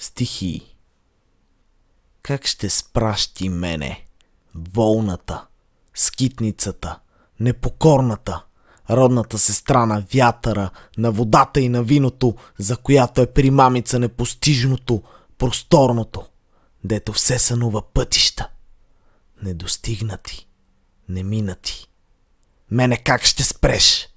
стихии. Как ще спращи мене, волната, скитницата, непокорната, родната сестра на вятъра, на водата и на виното, за която е примамица непостижното, просторното, дето все сънува пътища, недостигнати, неминати. Мене как ще спреш?